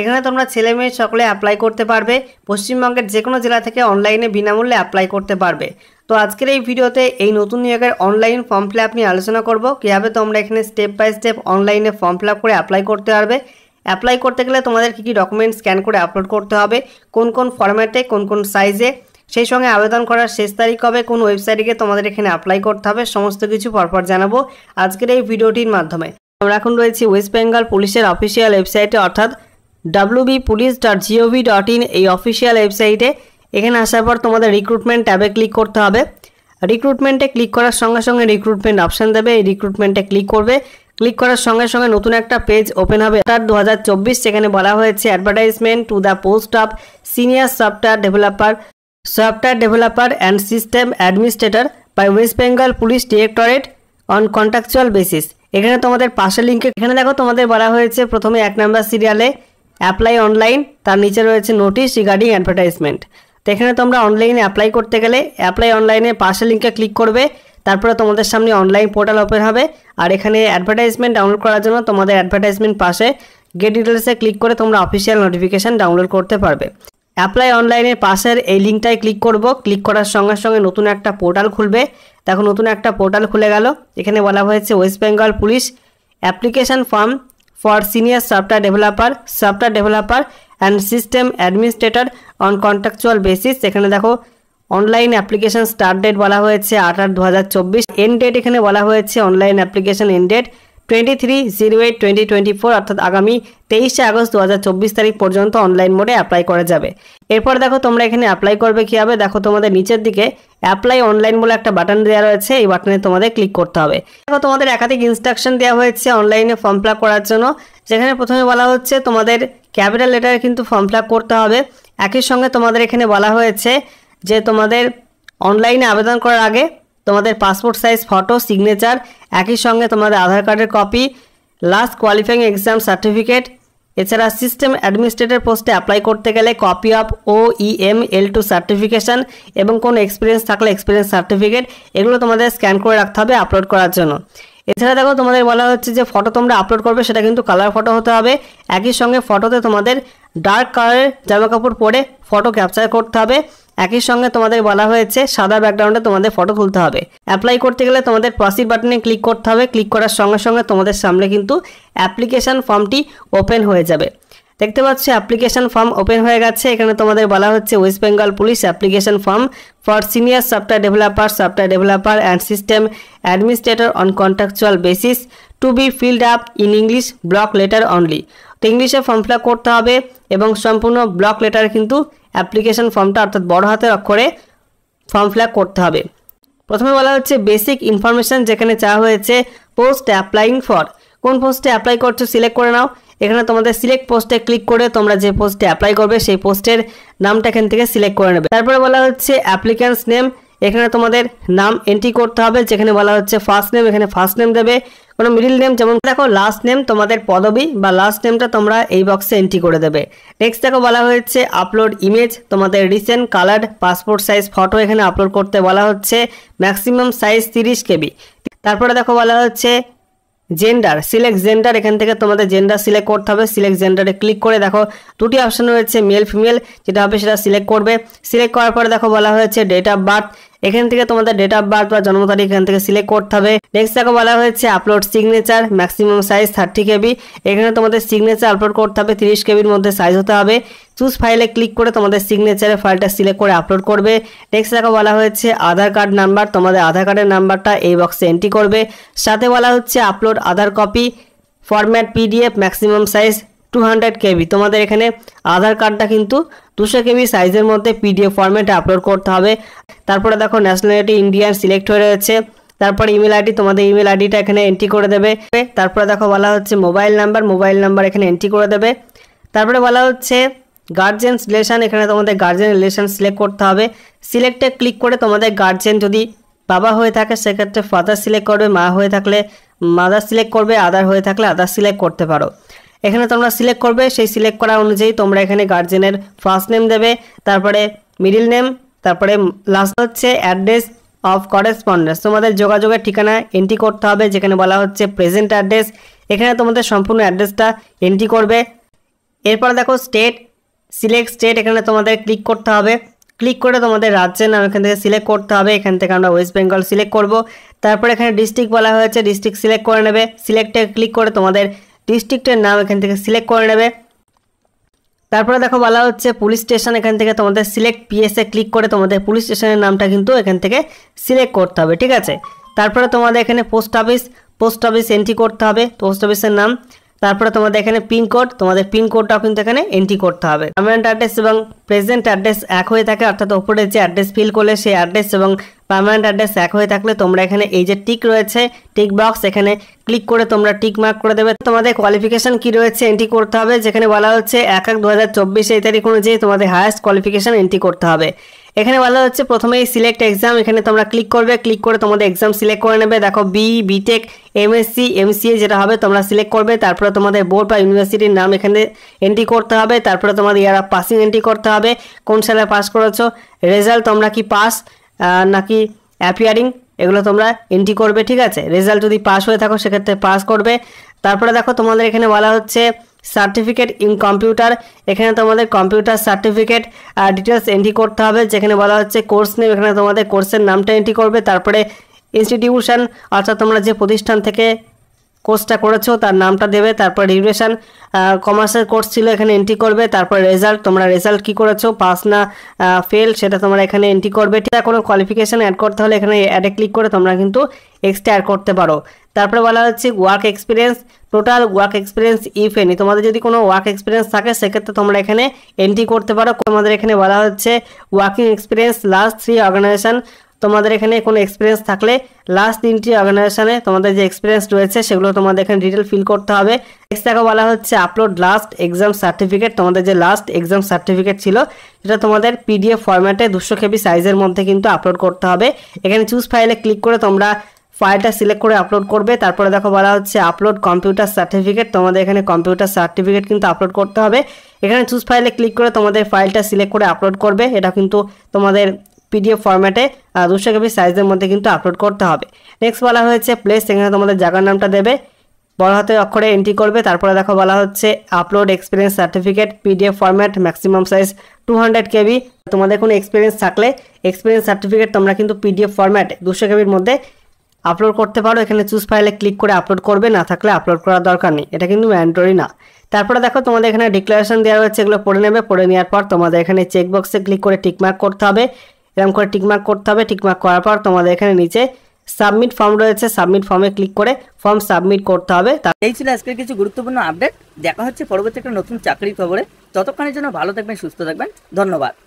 এখানে তোমরা ছেলে মেয়ে সকলে অ্যাপ্লাই করতে পারবে পশ্চিমবঙ্গের যে কোনো জেলা থেকে অনলাইনে বিনামূল্যে অ্যাপ্লাই করতে পারবে তো আজকের এই ভিডিওতে এই নতুন নিয়োগের অনলাইন ফর্ম ফিল আপ নিয়ে আলোচনা করব কীভাবে তোমরা এখানে স্টেপ বাই স্টেপ অনলাইনে ফর্ম ফিল আপ করে অ্যাপ্লাই করতে পারবে অ্যাপ্লাই করতে গেলে তোমাদের কী কী ডকুমেন্ট স্ক্যান করে আপলোড করতে হবে কোন কোন ফরম্যাটে কোন কোন সাইজে সেই সঙ্গে আবেদন করার শেষ তারিখ হবে কোন ওয়েবসাইটে তোমাদের এখানে অ্যাপ্লাই করতে হবে সমস্ত কিছু পরপর জানাবো আজকের এই ভিডিওটির মাধ্যমে আমরা এখন রয়েছি ওয়েস্ট বেঙ্গল পুলিশের অফিসিয়াল ওয়েবসাইটে অর্থাৎ WB police dot GOV dot in এই অফিসিয়াল ওয়েবসাইটে এখানে আসার পর তোমাদের রিক্রুটমেন্ট ট্যাবে ক্লিক করতে হবে রিক্রুটমেন্টে ক্লিক করার সঙ্গে সঙ্গে রিক্রুটমেন্ট অপশান দেবে এই রিক্রুটমেন্টে ক্লিক করবে ক্লিক করার সঙ্গে সঙ্গে নতুন একটা পেজ ওপেন হবে তার দু হাজার সেখানে বলা হয়েছে advertisement to the post of senior software developer software developer and system administrator by West Bengal police directorate on contractual basis এখানে তোমাদের পাশের লিঙ্কে এখানে দেখো তোমাদের বলা হয়েছে প্রথমে এক নম্বর সিরিয়ালে অ্যাপ্লাই অনলাইন তার নিচে রয়েছে নোটিশ রিগার্ডিং অ্যাডভার্টাইজমেন্ট তো এখানে তোমরা অনলাইনে অ্যাপ্লাই করতে গেলে অ্যাপ্লাই অনলাইনে পাশে লিঙ্কে ক্লিক করবে তারপরে তোমাদের সামনে অনলাইন পোর্টাল ওপেন হবে আর এখানে অ্যাডভার্টাইজমেন্ট ডাউনলোড করার জন্য তোমাদের অ্যাডভার্টাইজমেন্ট পাশে গেট ডিটেলসে ক্লিক করে তোমরা অফিসিয়াল নোটিফিকেশান ডাউনলোড করতে পারবে অ্যাপ্লাই অনলাইনের পাশের এই লিঙ্কটায় ক্লিক করব ক্লিক করার সঙ্গে সঙ্গে নতুন একটা পোর্টাল খুলবে দেখো নতুন একটা পোর্টাল খুলে গেল এখানে বলা হয়েছে West Bengal police application form for senior software developer software developer and system administrator on contractual basis এখানে দেখো অনলাইন অ্যাপ্লিকেশন স্টার্ট ডেট বলা হয়েছে আট আট দু হাজার চব্বিশ এন ডেট এখানে বলা হয়েছে online application end date twenty three zero eight twenty twenty four অর্থাৎ আগামী তেইশে আগস্ট দু তারিখ পর্যন্ত অনলাইন মোডে অ্যাপ্লাই করা যাবে এরপর দেখো তোমরা এখানে অ্যাপ্লাই করবে কীভাবে দেখো তোমাদের নিচের দিকে অ্যাপ্লাই অনলাইন বলে একটা বাটন দেওয়া রয়েছে এই বাটনে তোমাদের ক্লিক করতে হবে দেখো তোমাদের একাধিক ইনস্ট্রাকশন দেওয়া হয়েছে অনলাইনে ফর্ম ফিল করার জন্য যেখানে প্রথমে বলা হচ্ছে তোমাদের ক্যাপিটাল লেটারে কিন্তু ফর্ম ফিল করতে হবে একই সঙ্গে তোমাদের এখানে বলা হয়েছে যে তোমাদের অনলাইনে আবেদন করার আগে তোমাদের পাসপোর্ট সাইজ ফটো সিগনেচার একই সঙ্গে তোমাদের আধার কার্ডের copy last qualifying exam certificate এছাড়া সিস্টেম অ্যাডমিনিস্ট্রেটর পোস্টে অ্যাপ্লাই করতে গেলে copy of O EM L two certification এবং কোনো এক্সপিরিয়েন্স থাকলে এক্সপিরিয়েন্স সার্টিফিকেট এগুলো তোমাদের স্ক্যান করে রাখতে হবে আপলোড করার জন্য এছাড়া দেখো তোমাদের বলা হচ্ছে যে ফটো তোমরা আপলোড করবে সেটা কিন্তু কালার ফটো হতে হবে একই সঙ্গে ফটোতে তোমাদের ডার্ক কালারের জামা কাপড় পরে ফটো ক্যাপচার করতে হবে একই সঙ্গে তোমাদের বলা হয়েছে সাদা ব্যাকগ্রাউন্ডে তোমাদের ফটো তুলতে হবে অ্যাপ্লাই করতে গেলে তোমাদের প্রসিড বাটনে ক্লিক করতে হবে ক্লিক করার সঙ্গে সঙ্গে তোমাদের সামনে কিন্তু অ্যাপ্লিকেশান ফর্মটি ওপেন হয়ে যাবে দেখতে পাচ্ছ অ্যাপ্লিকেশন ফর্ম ওপেন হয়ে গেছে এখানে তোমাদের বলা হচ্ছে West Bengal police application form for senior software developer software developer and system administrator on contractual basis to be filled up in English block letter only তো ইংলিশে ফর্ম ফিল করতে হবে এবং সম্পূর্ণ ব্লক লেটার কিন্তু অ্যাপ্লিকেশন ফর্মটা অর্থাৎ বড় হাতের অক্ষরে ফর্ম ফিল করতে হবে প্রথমে বলা হচ্ছে বেসিক ইনফরমেশান যেখানে চাওয়া হয়েছে পোস্ট অ্যাপ্লাইং ফর কোন পোস্টে অ্যাপ্লাই করছো সিলেক্ট করে নাও এখানে তোমাদের সিলেক্ট পোস্টে ক্লিক করে তোমরা যে পোস্টে অ্যাপ্লাই করবে সেই পোস্টের নামটা এখান থেকে সিলেক্ট করে নেবে তারপরে বলা হচ্ছে অ্যাপ্লিক্যান্স নেম এখানে তোমাদের নাম এন্ট্রি করতে হবে যেখানে বলা হচ্ছে ফার্স্ট নেম এখানে ফার্স্ট নেম দেবে কোনো মিডিল নেম যেমন দেখো লাস্ট নেম তোমাদের পদবি বা লাস্ট নেমটা তোমরা এই বক্সে এন্ট্রি করে দেবে নেক্সট দেখো বলা হয়েছে আপলোড ইমেজ তোমাদের recent colour passport size photo এখানে আপলোড করতে বলা হচ্ছে ম্যাক্সিমাম সাইজ তিরিশ কেবি তারপরে দেখো বলা হচ্ছে জেন্ডার সিলেক্ট জেন্ডার এখান থেকে তোমাদের জেন্ডার সিলেক্ট করতে হবে সিলেক্ট জেন্ডারে ক্লিক করে দেখো দুটি অপশান রয়েছে মেল ফিমেল যেটা হবে সেটা সিলেক্ট করবে সিলেক্ট করার পরে দেখো বলা হয়েছে ডেট অফ বার্থ এখান থেকে তোমাদের ডেট অফ বার্থ বা জন্ম তারিখ এখান থেকে সিলেক্ট করতে হবে নেক্সট দেখো বলা হয়েছে upload signature maximum size thirty KB এখানে তোমাদের সিগনেচার আপলোড করতে হবে তিরিশ কেবির মধ্যে সাইজ হতে হবে চুজ ফাইলে ক্লিক করে তোমাদের সিগনেচারে ফাইলটা সিলেক্ট করে আপলোড করবে নেক্সট দেখো বলা হয়েছে আধার কার্ড নাম্বার তোমাদের আধার কার্ডের নাম্বারটা এই বক্সে এন্ট্রি করবে সাথে বলা হচ্ছে upload Aadhaar copy format PDF maximum size two hundred KB তোমাদের এখানে আধার কার্ডটা কিন্তু দুশো কেবি সাইজের মধ্যে পিডিএফ ফর্মেটে আপলোড করতে হবে তারপরে দেখো ন্যাশনালিটি ইন্ডিয়ান সিলেক্ট হয়ে রয়েছে তারপর ইমেল আইডি তোমাদের ইমেল আইডিটা এখানে এন্ট্রি করে দেবে তারপরে দেখো বলা হচ্ছে মোবাইল নাম্বার মোবাইল নাম্বার এখানে এন্ট্রি করে দেবে তারপরে বলা হচ্ছে গার্জেন রিলেশান এখানে তোমাদের গার্জেন রিলেশান সিলেক্ট করতে হবে সিলেক্টে ক্লিক করে তোমাদের গার্জেন যদি বাবা হয়ে থাকে সেক্ষেত্রে ফাদার সিলেক্ট করবে মা হয়ে থাকলে মাদার সিলেক্ট করবে আদার হয়ে থাকলে আদার সিলেক্ট করতে পারো এখানে তোমরা সিলেক্ট করবে সেই সিলেক্ট করা অনুযায়ী তোমরা এখানে গার্জেনের ফার্স্ট নেম দেবে তারপরে মিডিল নেম তারপরে লাস্ট হচ্ছে অ্যাড্রেস অফ করেসপন্ডেন্স তোমাদের যোগাযোগের ঠিকানা এন্ট্রি করতে হবে যেখানে বলা হচ্ছে প্রেজেন্ট অ্যাড্রেস এখানে তোমাদের সম্পূর্ণ অ্যাড্রেসটা এন্ট্রি করবে এরপর দেখো স্টেট সিলেক্ট স্টেট এখানে তোমাদের ক্লিক করতে হবে ক্লিক করে তোমাদের রাজ্যের নাম এখান থেকে সিলেক্ট করতে হবে এখান থেকে আমরা ওয়েস্ট বেঙ্গল সিলেক্ট করব তারপরে এখানে ডিস্ট্রিক্ট বলা হয়েছে ডিস্ট্রিক্ট সিলেক্ট করে নেবে সিলেক্টে ক্লিক করে তোমাদের ডিস্ট্রিক্টের নাম এখান থেকে সিলেক্ট করে নেবে তারপরে দেখো বলা হচ্ছে পুলিশ স্টেশন এখান থেকে তোমাদের সিলেক্ট পিএসএ ক্লিক করে তোমাদের পুলিশ স্টেশনের নামটা কিন্তু এখান থেকে সিলেক্ট করতে হবে ঠিক আছে তারপরে তোমাদের এখানে post office post office entry করতে হবে পোস্ট অফিসের নাম তারপরে তোমাদের এখানে পিনকোড তোমাদের পিনকোডটাও কিন্তু এখানে এন্ট্রি করতে হবে পারমানেন্ট অ্যাড্রেস এবং প্রেজেন্ট অ্যাড্রেস এক হয়ে থাকে অর্থাৎ ওপরে যে অ্যাড্রেস ফিল করলে সেই অ্যাড্রেস এবং পার্মানেন্ট অ্যাড্রেস এক হয়ে থাকলে তোমরা এখানে এই যে টিক রয়েছে টিক বক্স এখানে ক্লিক করে তোমরা টিক মার্ক করে দেবে তোমাদের কোয়ালিফিকেশন কি রয়েছে এন্ট্রি করতে হবে যেখানে বলা হচ্ছে এক এক দু হাজার চব্বিশে এই তারিখ অনুযায়ী তোমাদের হায়েস্ট কোয়ালিফিকেশন এন্ট্রি করতে হবে এখানে বলা হচ্ছে প্রথমে সিলেক্ট এক্সাম এখানে তোমরা ক্লিক করবে ক্লিক করে তোমাদের এক্সাম সিলেক্ট করে নেবে দেখো বি বিটেক এমএসসি এমসিএ যেটা হবে তোমরা সিলেক্ট করবে তারপরে তোমাদের বোর্ড বা ইউনিভার্সিটির নাম এখানে এন্ট্রি করতে হবে তারপরে তোমাদের ইয়ার পাসিং এন্ট্রি করতে হবে কোন সালে পাস করেছো রেজাল্ট তোমরা কি পাস নাকি অ্যাপিয়ারিং এগুলো তোমরা এন্ট্রি করবে ঠিক আছে রেজাল্ট যদি পাস হয়ে থাকো সেক্ষেত্রে পাস করবে তারপরে দেখো তোমাদের এখানে বলা হচ্ছে সার্টিফিকেট ইন কম্পিউটার এখানে তোমাদের কম্পিউটার সার্টিফিকেট ডিটেলস এন্ট্রি করতে হবে যেখানে বলা হচ্ছে কোর্স নেবে এখানে তোমাদের কোর্সের নামটা এন্ট্রি করবে তারপরে ইনস্টিটিউশন অর্থাৎ তোমরা যে প্রতিষ্ঠান থেকে কোর্সটা করেছো তার নামটা দেবে তারপর রিগ্রেশন কমার্সের কোর্স ছিল এখানে এন্ট্রি করবে তারপর রেজাল্ট তোমরা রেজাল্ট কি করেছো পাস না ফেল সেটা তোমরা এখানে এন্ট্রি করবে ঠিক কোনো কোয়ালিফিকেশান অ্যাড করতে হলে এখানে অ্যাডে ক্লিক করে তোমরা কিন্তু এক্সট্রা অ্যাড করতে পারো তারপরে বলা হচ্ছে work experience total work experience if any তোমাদের যদি কোনো ওয়ার্ক এক্সপিরিয়েন্স থাকে সেক্ষেত্রে তোমরা এখানে এন্ট্রি করতে পারো তোমাদের এখানে বলা হচ্ছে working experience last three organisation তোমাদের এখানে কোনো এক্সপিরিয়েন্স থাকলে লাস্ট তিনটি অর্গানাইজেশনে তোমাদের যে এক্সপিরিয়েন্স রয়েছে সেগুলো তোমাদের এখানে ডিটেল ফিল করতে হবে দেখা বলা হচ্ছে আপলোড লাস্ট এক্সাম সার্টিফিকেট তোমাদের যে লাস্ট এক্সাম সার্টিফিকেট ছিল সেটা তোমাদের পিডিএফ ফরম্যাটে দুশো কেবি সাইজের মধ্যে কিন্তু আপলোড করতে হবে এখানে চুজ ফাইলে ক্লিক করে তোমরা ফাইলটা সিলেক্ট করে আপলোড করবে তারপরে দেখো বলা হচ্ছে আপলোড কম্পিউটার সার্টিফিকেট তোমাদের এখানে কম্পিউটার সার্টিফিকেট কিন্তু আপলোড করতে হবে এখানে চুজ ফাইলে ক্লিক করে তোমাদের ফাইলটা সিলেক্ট করে আপলোড করবে এটা কিন্তু তোমাদের পিডিএফ ফরম্যাটে দুশো কেবি সাইজের মধ্যে কিন্তু আপলোড করতে হবে নেক্সট বলা হয়েছে প্লেস সেখানে তোমাদের জায়গার নামটা দেবে বড় হাতে অক্ষরে এন্ট্রি করবে তারপরে দেখো বলা হচ্ছে upload experience certificate PDF format maximum size two hundred KB তোমাদের কোনো এক্সপিরিয়েন্স থাকলে এক্সপিরিয়েন্স সার্টিফিকেট তোমরা কিন্তু পিডিএফ ফরম্যাট দুশো কেবির মধ্যে আপলোড করতে পারো এখানে চুজ ফাইলে ক্লিক করে আপলোড করবে না থাকলে আপলোড করার দরকার নেই এটা কিন্তু ম্যান্ডটরি না তারপরে দেখো তোমাদের এখানে ডিক্লারেশন দেওয়া হয়েছে এগুলো পড়ে নেবে পড়ে নেওয়ার পর তোমাদের এখানে চেকবক্সে ক্লিক করে টিকমার্ক করতে হবে এরকম করে টিকমার্ক করতে হবে টিকমার্ক করার পর তোমাদের এখানে নিচে সাবমিট ফর্ম রয়েছে সাবমিট ফর্মে ক্লিক করে ফর্ম সাবমিট করতে হবে এই ছিল আজকের কিছু গুরুত্বপূর্ণ আপডেট দেখা হচ্ছে পরবর্তী একটা নতুন চাকরির খবরে ততক্ষণের জন্য ভালো থাকবেন সুস্থ থাকবেন ধন্যবাদ